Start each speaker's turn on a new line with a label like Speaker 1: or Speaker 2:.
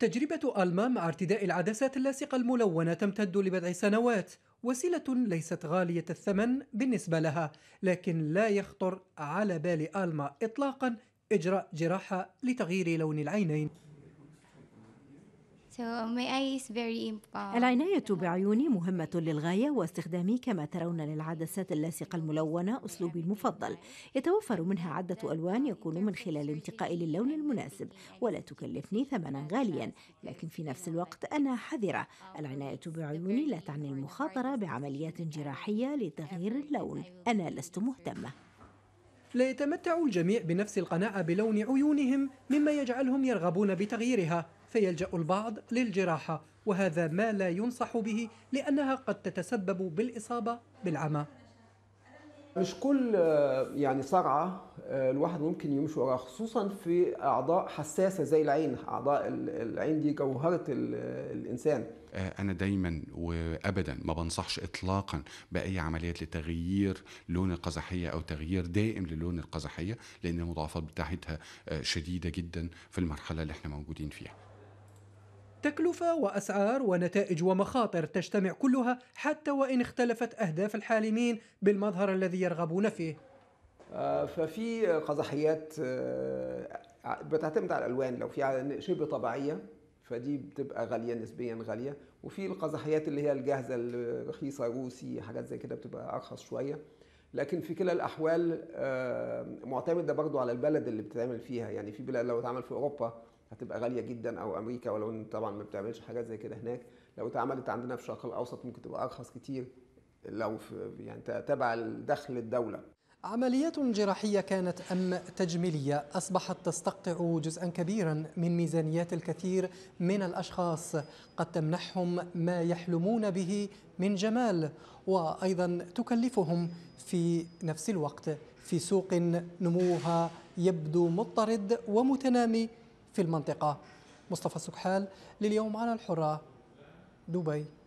Speaker 1: تجربة ألما مع ارتداء العدسات اللاصقة الملونة تمتد لبضع سنوات وسيلة ليست غالية الثمن بالنسبة لها لكن لا يخطر على بال ألما إطلاقا إجراء جراحة لتغيير لون العينين Uh,
Speaker 2: العناية بعيوني مهمة للغاية واستخدامي كما ترون للعدسات اللاصقة الملونة أسلوبي المفضل يتوفر منها عدة ألوان يكون من خلال انتقاء للون المناسب ولا تكلفني ثمنا غاليا لكن في نفس الوقت أنا حذرة العناية بعيوني لا تعني المخاطرة بعمليات جراحية لتغيير اللون أنا لست مهتمة
Speaker 1: لا يتمتع الجميع بنفس القناعة بلون عيونهم مما يجعلهم يرغبون بتغييرها فيلجأ البعض للجراحة وهذا ما لا ينصح به لأنها قد تتسبب بالإصابة بالعمى
Speaker 3: مش كل يعني صرعة آه، الواحد ممكن يمشي وراها خصوصا في أعضاء حساسة زي العين أعضاء العين دي جوهرة الإنسان
Speaker 4: آه، أنا دايما وأبدا ما بنصحش إطلاقا بأي عمليات لتغيير لون القزحية أو تغيير دائم للون القزحية لأن المضاعفات بتاعتها آه، شديدة جدا في المرحلة اللي احنا موجودين فيها
Speaker 1: تكلفة وأسعار ونتائج ومخاطر تجتمع كلها حتى وإن اختلفت أهداف الحالمين بالمظهر الذي يرغبون فيه
Speaker 3: آه، ففي قزحيات آه، بتعتمد على الألوان لو في شبه طبيعية فدي بتبقى غاليه نسبيا غاليه وفي القزحيات اللي هي الجاهزه الرخيصه روسي حاجات زي كده بتبقى ارخص شويه لكن في كلا الاحوال آه، معتمده برضو على البلد اللي بتتعمل فيها يعني في بلاد لو اتعمل في اوروبا هتبقى غاليه جدا او امريكا ولو ان طبعا ما بتعملش حاجات زي كده هناك لو اتعملت عندنا في الشرق الاوسط ممكن تبقى ارخص كتير لو في يعني تبع دخل الدوله
Speaker 1: عمليات جراحية كانت أم تجميلية أصبحت تستقطع جزءا كبيرا من ميزانيات الكثير من الأشخاص قد تمنحهم ما يحلمون به من جمال وأيضا تكلفهم في نفس الوقت في سوق نموها يبدو مضطرد ومتنامي في المنطقة مصطفى سكحال لليوم على الحرة دبي